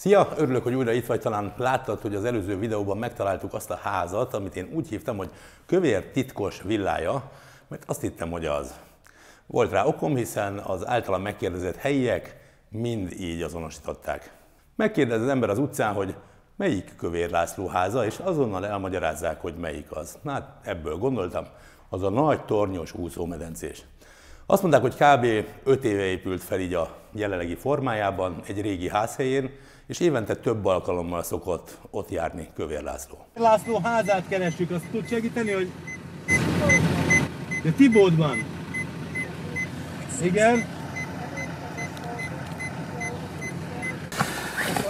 Szia! Örülök, hogy újra itt vagy. Talán láttad, hogy az előző videóban megtaláltuk azt a házat, amit én úgy hívtam, hogy kövér titkos villája, mert azt hittem, hogy az. Volt rá okom, hiszen az általam megkérdezett helyiek mind így azonosították. Megkérdez az ember az utcán, hogy melyik kövér László háza, és azonnal elmagyarázzák, hogy melyik az. Na, hát ebből gondoltam, az a nagy tornyos úszómedencés. Azt mondták, hogy kb. 5 éve épült fel így a jelenlegi formájában, egy régi házhelyén, és évente több alkalommal szokott ott járni Kövér László. László házát keresjük, azt tud segíteni, hogy... De Tibódban. Igen.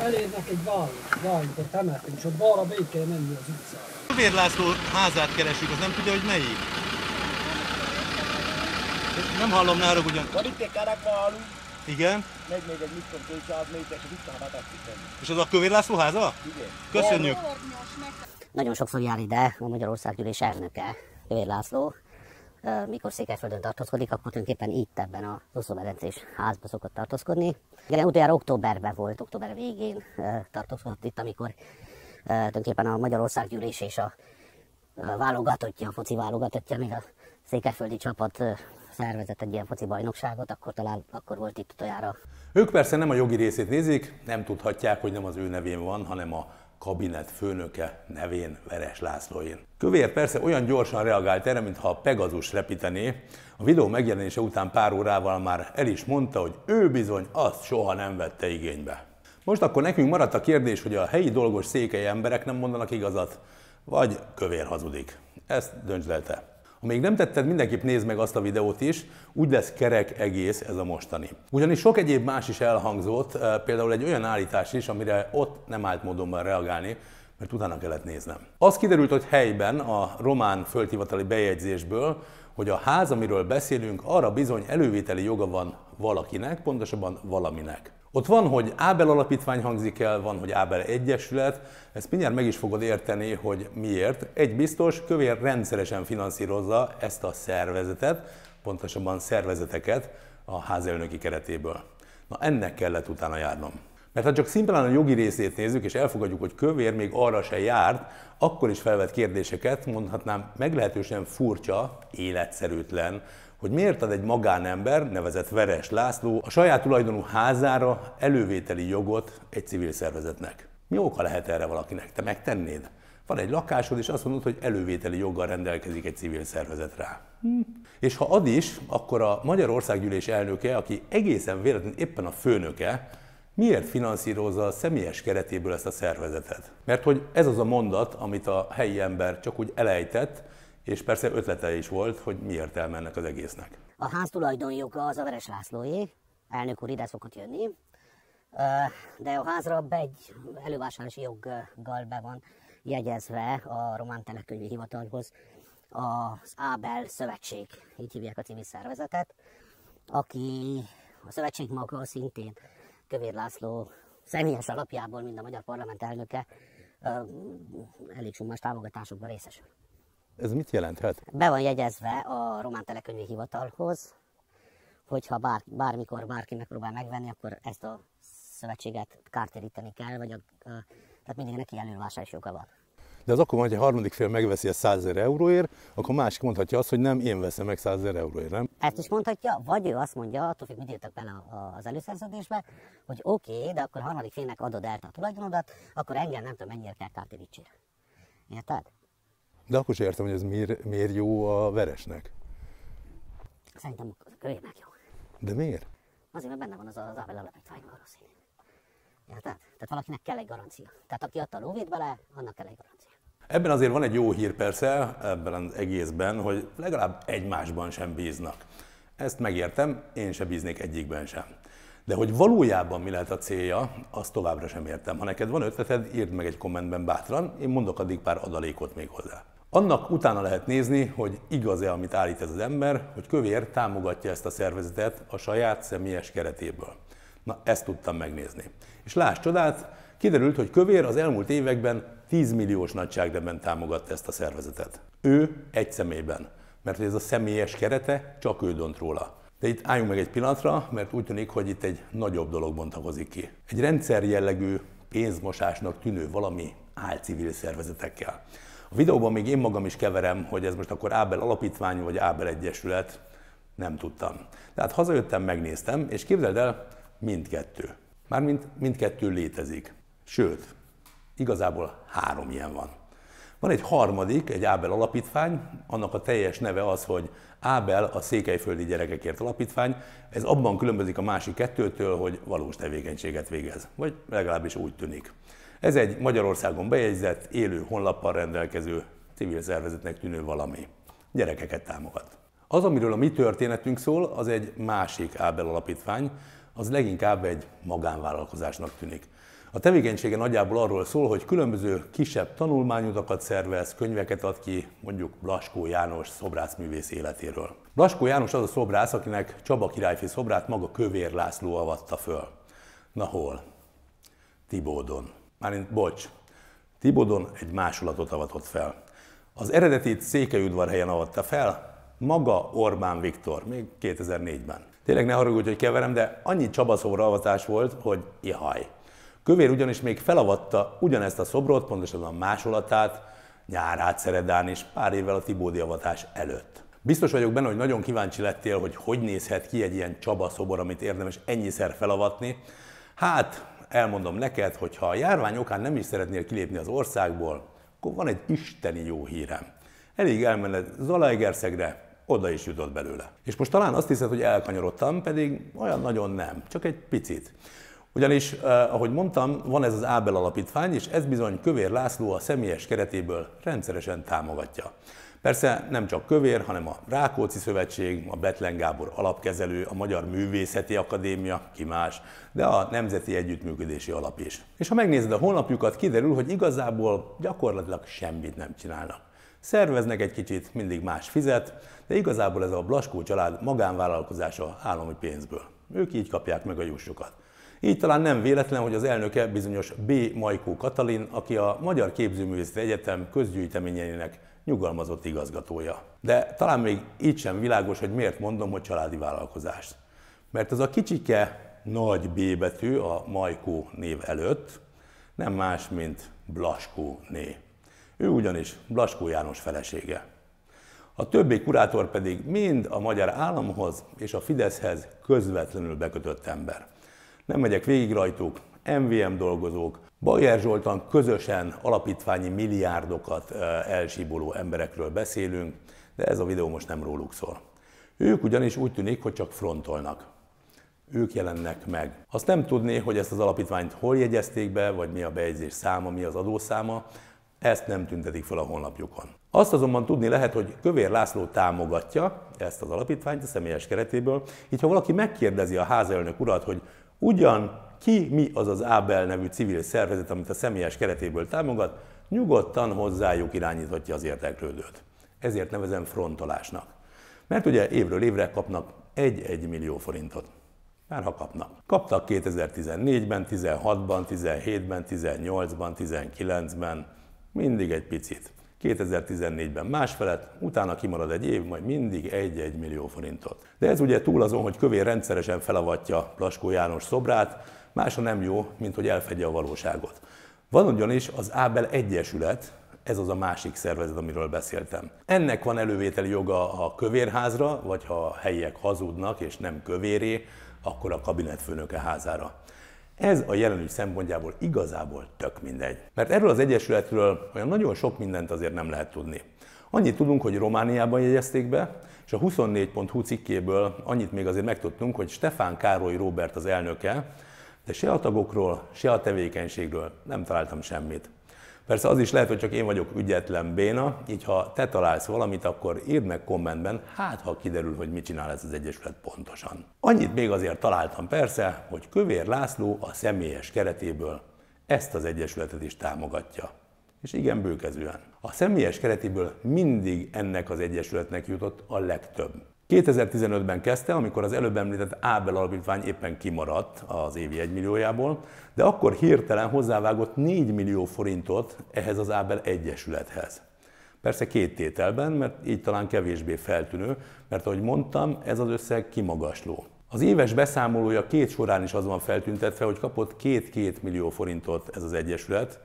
elérnek egy bal, ványt, a temetünk, és ott balra be kell menni az utcára. Kövér László házát keresünk, az nem tudja, hogy melyik. Nem hallom, ne haragudjon. Van itt egy karakválunk. Igen. Meg még egy mit tudom, 200 és itt a És az a Kövér László háza? Igen. Köszönjük. Nagyon sokszor jár ide a Magyarország gyűlés elnöke, Kövér László. Mikor Székelyföldön tartózkodik, akkor tulajdonképpen itt ebben a Ruszló-medencés házba szokott tartózkodni. Igen, utoljára októberben volt, október végén tartózkodott itt, amikor tulajdonképpen a Magyarország gyűlés és a válogatottja, a foci válogatottja, még a székelyföldi csapat szervezett egy ilyen foci bajnokságot, akkor talán akkor volt itt utoljára. Ők persze nem a jogi részét nézik, nem tudhatják, hogy nem az ő nevén van, hanem a kabinet főnöke nevén Veres Lászlóin. Kövér persze olyan gyorsan reagált erre, mintha a Pegazus repítené. A videó megjelenése után pár órával már el is mondta, hogy ő bizony azt soha nem vette igénybe. Most akkor nekünk maradt a kérdés, hogy a helyi dolgos székely emberek nem mondanak igazat, vagy kövér hazudik. Ezt döntsd el te. Ha még nem tetted, mindenképp nézd meg azt a videót is, úgy lesz kerek egész ez a mostani. Ugyanis sok egyéb más is elhangzott, eh, például egy olyan állítás is, amire ott nem állt módonban reagálni, mert utána kellett néznem. Az kiderült, hogy helyben a román földhivatali bejegyzésből hogy a ház, amiről beszélünk, arra bizony elővételi joga van valakinek, pontosabban valaminek. Ott van, hogy Ábel alapítvány hangzik el, van, hogy Ábel egyesület, ezt mindjárt meg is fogod érteni, hogy miért. Egy biztos, kövér rendszeresen finanszírozza ezt a szervezetet, pontosabban szervezeteket a házelnöki keretéből. Na ennek kellett utána járnom. Mert ha csak szimplán a jogi részét nézzük, és elfogadjuk, hogy kövér még arra se járt, akkor is felvet kérdéseket, mondhatnám meglehetősen furcsa, életszerűtlen, hogy miért ad egy magánember, nevezett Veres László, a saját tulajdonú házára elővételi jogot egy civil szervezetnek. Mi oka lehet erre valakinek? Te megtennéd? Van egy lakásod, és azt mondod, hogy elővételi joggal rendelkezik egy civil szervezet rá. Hm. És ha ad is, akkor a Magyarországgyűlés elnöke, aki egészen véletlenül éppen a főnöke, miért finanszírozza a személyes keretéből ezt a szervezetet? Mert hogy ez az a mondat, amit a helyi ember csak úgy elejtett, és persze ötlete is volt, hogy mi értelme ennek az egésznek. A ház tulajdonjoga az a Veres Lászlóé, elnök úr ide szokott jönni, de a házra egy elővásárlási joggal be van jegyezve a Román Telekönyvi Hivatalhoz az Ábel Szövetség, így hívják a civil szervezetet, aki a szövetség maga szintén Kövér László személyes alapjából, mint a magyar parlament elnöke, elég summás támogatásokban részesül. Ez mit jelenthet? Be van jegyezve a Román Telekönyvi Hivatalhoz, hogyha bár, bármikor bárki megpróbál megvenni, akkor ezt a szövetséget kártéríteni kell, vagy a, a, tehát mindig neki elővásárs joga van. De az akkor van, hogy a harmadik fél megveszi a 100 ezer euróért, akkor másik mondhatja azt, hogy nem, én veszem meg 100 ezer euróért, nem? Ezt hát is mondhatja, vagy ő azt mondja, attól függ, mit írtak benne az előszerződésbe, hogy oké, okay, de akkor a harmadik félnek adod el a tulajdonodat, akkor engem nem tudom, mennyire kell kártérítsél. Érted? De akkor sem értem, hogy ez miért, miért jó a veresnek. Szerintem a kölynek jó. De miért? Azért, mert benne van az az Abel alapítvány valószínű. Érted? Tehát valakinek kell egy garancia. Tehát aki adta a lóvét bele, annak kell egy garancia. Ebben azért van egy jó hír persze, ebben az egészben, hogy legalább egymásban sem bíznak. Ezt megértem, én se bíznék egyikben sem. De hogy valójában mi lehet a célja, azt továbbra sem értem. Ha neked van ötleted, írd meg egy kommentben bátran, én mondok addig pár adalékot még hozzá. Annak utána lehet nézni, hogy igaz-e, amit állít ez az ember, hogy Kövér támogatja ezt a szervezetet a saját személyes keretéből. Na, ezt tudtam megnézni. És láss csodát, kiderült, hogy Kövér az elmúlt években 10 milliós nagyságrendben támogatta ezt a szervezetet. Ő egy személyben, mert ez a személyes kerete, csak ő dönt róla. De itt álljunk meg egy pillanatra, mert úgy tűnik, hogy itt egy nagyobb dolog bontakozik ki. Egy rendszer jellegű pénzmosásnak tűnő valami áll civil szervezetekkel. A videóban még én magam is keverem, hogy ez most akkor Ábel Alapítvány vagy Ábel Egyesület, nem tudtam. Tehát hazajöttem, megnéztem, és képzeld el, mindkettő. Mármint mindkettő létezik. Sőt, Igazából három ilyen van. Van egy harmadik, egy Ábel alapítvány, annak a teljes neve az, hogy Ábel a Székelyföldi Gyerekekért Alapítvány. Ez abban különbözik a másik kettőtől, hogy valós tevékenységet végez, vagy legalábbis úgy tűnik. Ez egy Magyarországon bejegyzett, élő honlappal rendelkező, civil szervezetnek tűnő valami. Gyerekeket támogat. Az, amiről a mi történetünk szól, az egy másik Ábel alapítvány, az leginkább egy magánvállalkozásnak tűnik. A tevékenysége nagyjából arról szól, hogy különböző kisebb tanulmányutakat szervez, könyveket ad ki, mondjuk Blaskó János szobrászművész életéről. Blaskó János az a szobrász, akinek Csaba királyfi szobrát maga Kövér László avatta föl. Na hol? Tibódon. Márint, bocs, Tibódon egy másolatot avatott fel. Az Székelyudvar helyen avatta fel, maga Orbán Viktor, még 2004-ben. Tényleg ne haragudj, hogy keverem, de annyi Csaba avatás volt, hogy ihaj. Kövér ugyanis még felavatta ugyanezt a szobrot, pontosabban a másolatát, nyárát Szeredán és pár évvel a Tibódi avatás előtt. Biztos vagyok benne, hogy nagyon kíváncsi lettél, hogy hogy nézhet ki egy ilyen Csaba szobor, amit érdemes ennyiszer felavatni. Hát, elmondom neked, hogy ha a járvány okán nem is szeretnél kilépni az országból, akkor van egy isteni jó hírem. Elég elmenned Zalaegerszegre, oda is jutott belőle. És most talán azt hiszed, hogy elkanyarodtam, pedig olyan nagyon nem, csak egy picit. Ugyanis, eh, ahogy mondtam, van ez az Ábel alapítvány, és ez bizony Kövér László a személyes keretéből rendszeresen támogatja. Persze nem csak Kövér, hanem a Rákóczi Szövetség, a Betlen Gábor alapkezelő, a Magyar Művészeti Akadémia, ki más, de a Nemzeti Együttműködési Alap is. És ha megnézed a honlapjukat, kiderül, hogy igazából gyakorlatilag semmit nem csinálnak. Szerveznek egy kicsit, mindig más fizet, de igazából ez a Blaskó család magánvállalkozása állami pénzből. Ők így kapják meg a jussukat. Így talán nem véletlen, hogy az elnöke bizonyos B. Majkó Katalin, aki a Magyar Képzőművészeti Egyetem közgyűjteményeinek nyugalmazott igazgatója. De talán még így sem világos, hogy miért mondom, hogy családi vállalkozás. Mert az a kicsike nagy B betű a Majkó név előtt nem más, mint Blaskó né. Ő ugyanis Blaskó János felesége. A többi kurátor pedig mind a magyar államhoz és a Fideszhez közvetlenül bekötött ember nem megyek végig rajtuk, MVM dolgozók, Bajer Zsoltan közösen alapítványi milliárdokat elsiboló emberekről beszélünk, de ez a videó most nem róluk szól. Ők ugyanis úgy tűnik, hogy csak frontolnak. Ők jelennek meg. Azt nem tudni, hogy ezt az alapítványt hol jegyezték be, vagy mi a bejegyzés száma, mi az adószáma, ezt nem tüntetik fel a honlapjukon. Azt azonban tudni lehet, hogy Kövér László támogatja ezt az alapítványt a személyes keretéből, így ha valaki megkérdezi a házelnök urat, hogy Ugyan ki mi az az Ábel nevű civil szervezet, amit a személyes keretéből támogat, nyugodtan hozzájuk irányíthatja az érdeklődőt. Ezért nevezem frontolásnak. Mert ugye évről évre kapnak 1-1 millió forintot. Már ha kapnak. Kaptak 2014-ben, 16-ban, 17-ben, 18-ban, 19-ben, mindig egy picit. 2014-ben másfelet, utána kimarad egy év, majd mindig 1-1 millió forintot. De ez ugye túl azon, hogy kövér rendszeresen felavatja Plaskó János szobrát, másra nem jó, mint hogy elfedje a valóságot. Van ugyanis az Ábel Egyesület, ez az a másik szervezet, amiről beszéltem. Ennek van elővételi joga a kövérházra, vagy ha a helyiek hazudnak és nem kövéré, akkor a kabinetfőnöke házára. Ez a jelenügy szempontjából igazából tök mindegy. Mert erről az Egyesületről olyan nagyon sok mindent azért nem lehet tudni. Annyit tudunk, hogy Romániában jegyezték be, és a 24.hu cikkéből annyit még azért megtudtunk, hogy Stefán Károly Róbert az elnöke, de se a tagokról, se a tevékenységről nem találtam semmit. Persze az is lehet, hogy csak én vagyok ügyetlen béna, így ha te találsz valamit, akkor írd meg kommentben, hát ha kiderül, hogy mit csinál ez az Egyesület pontosan. Annyit még azért találtam persze, hogy Kövér László a személyes keretéből ezt az Egyesületet is támogatja. És igen bőkezően. A személyes keretéből mindig ennek az Egyesületnek jutott a legtöbb. 2015-ben kezdte, amikor az előbb említett Ábel alapítvány éppen kimaradt az évi 1 milliójából, de akkor hirtelen hozzávágott 4 millió forintot ehhez az Ábel Egyesülethez. Persze két tételben, mert így talán kevésbé feltűnő, mert ahogy mondtam, ez az összeg kimagasló. Az éves beszámolója két során is az van feltüntetve, hogy kapott 2-2 millió forintot ez az Egyesület,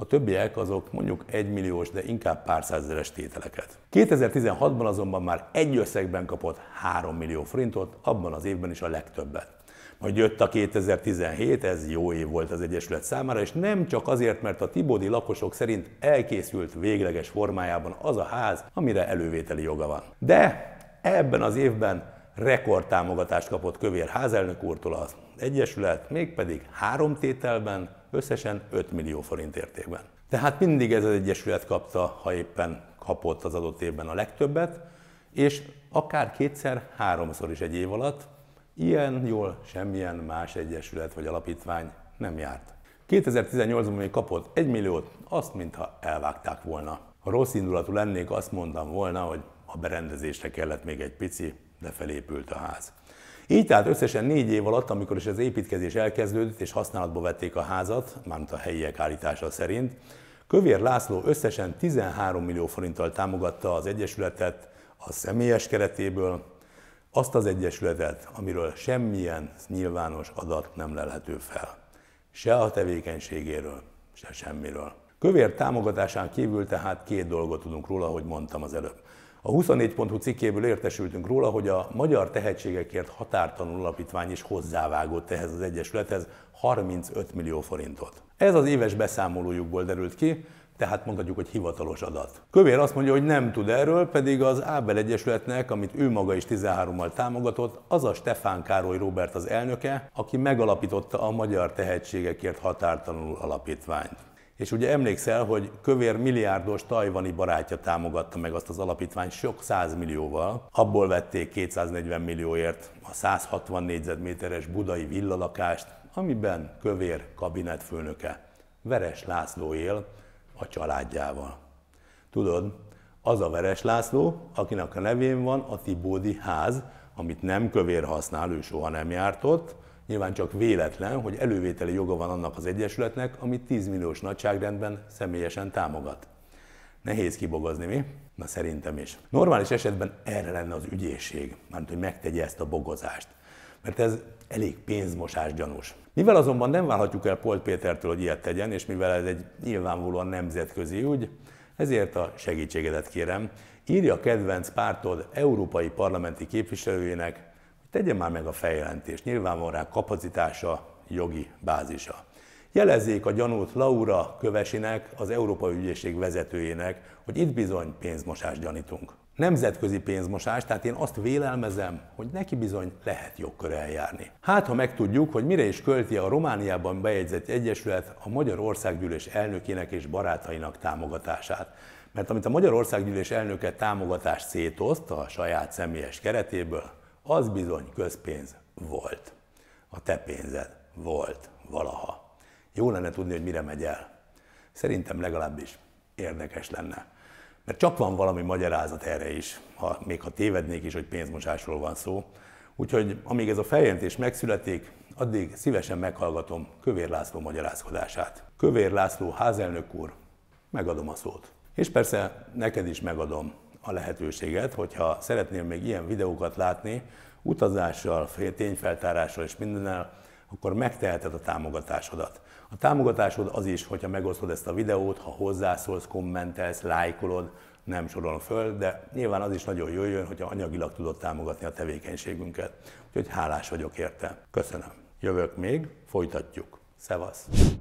a többiek azok mondjuk egymilliós, de inkább pár százezeres tételeket. 2016-ban azonban már egy összegben kapott 3 millió forintot, abban az évben is a legtöbbet. Majd jött a 2017, ez jó év volt az Egyesület számára, és nem csak azért, mert a tibódi lakosok szerint elkészült végleges formájában az a ház, amire elővételi joga van. De ebben az évben rekordtámogatást kapott Kövér házelnök úrtól az Egyesület, mégpedig három tételben, összesen 5 millió forint értékben. Tehát mindig ez az egyesület kapta, ha éppen kapott az adott évben a legtöbbet, és akár kétszer, háromszor is egy év alatt, ilyen jól semmilyen más egyesület vagy alapítvány nem járt. 2018-ban még kapott 1 milliót, azt mintha elvágták volna. Ha rossz indulatú lennék, azt mondtam volna, hogy a berendezésre kellett még egy pici, de felépült a ház. Így tehát összesen négy év alatt, amikor is az építkezés elkezdődött és használatba vették a házat, mármint a helyiek állítása szerint, Kövér László összesen 13 millió forinttal támogatta az Egyesületet a személyes keretéből, azt az Egyesületet, amiről semmilyen nyilvános adat nem lelhető fel. Se a tevékenységéről, se semmiről. Kövér támogatásán kívül tehát két dolgot tudunk róla, hogy mondtam az előbb. A 24.hu cikkéből értesültünk róla, hogy a Magyar Tehetségekért Határtanul Alapítvány is hozzávágott ehhez az egyesülethez 35 millió forintot. Ez az éves beszámolójukból derült ki, tehát mondhatjuk, hogy hivatalos adat. Kövér azt mondja, hogy nem tud erről, pedig az Ábel Egyesületnek, amit ő maga is 13-mal támogatott, az a Stefán Károly Robert az elnöke, aki megalapította a Magyar Tehetségekért Határtanul Alapítványt. És ugye emlékszel, hogy kövér milliárdos tajvani barátja támogatta meg azt az alapítványt sok százmillióval. millióval. Abból vették 240 millióért a 160 négyzetméteres budai villalakást, amiben kövér kabinetfőnöke Veres László él a családjával. Tudod, az a Veres László, akinek a nevén van a Tibódi ház, amit nem kövér használ, ő soha nem járt ott, Nyilván csak véletlen, hogy elővételi joga van annak az Egyesületnek, amit 10 milliós nagyságrendben személyesen támogat. Nehéz kibogozni, mi? Na szerintem is. Normális esetben erre lenne az ügyészség, mármint hogy megtegye ezt a bogozást. Mert ez elég pénzmosás gyanús. Mivel azonban nem várhatjuk el Polt Pétertől, hogy ilyet tegyen, és mivel ez egy nyilvánvalóan nemzetközi ügy, ezért a segítségedet kérem, írja kedvenc pártod európai parlamenti képviselőjének, tegye már meg a feljelentést, nyilván van rá kapacitása, jogi bázisa. Jelezzék a gyanút Laura Kövesinek, az Európai Ügyészség vezetőjének, hogy itt bizony pénzmosást gyanítunk. Nemzetközi pénzmosás, tehát én azt vélelmezem, hogy neki bizony lehet jogkör eljárni. Hát, ha megtudjuk, hogy mire is költi a Romániában bejegyzett egyesület a Magyar Országgyűlés elnökének és barátainak támogatását. Mert amit a Magyar Országgyűlés elnöke támogatást szétoszt a saját személyes keretéből, az bizony közpénz volt. A te pénzed volt valaha. Jó lenne tudni, hogy mire megy el. Szerintem legalábbis érdekes lenne. Mert csak van valami magyarázat erre is, ha, még ha tévednék is, hogy pénzmosásról van szó. Úgyhogy amíg ez a feljelentés megszületik, addig szívesen meghallgatom Kövér László magyarázkodását. Kövér László házelnök úr, megadom a szót. És persze neked is megadom a lehetőséget, hogyha szeretnél még ilyen videókat látni, utazással, tényfeltárással és mindennel, akkor megteheted a támogatásodat. A támogatásod az is, hogyha megosztod ezt a videót, ha hozzászólsz, kommentelsz, lájkolod, nem sorolom föl, de nyilván az is nagyon jól jön, hogyha anyagilag tudod támogatni a tevékenységünket. Úgyhogy hálás vagyok érte. Köszönöm. Jövök még, folytatjuk. Szevasz!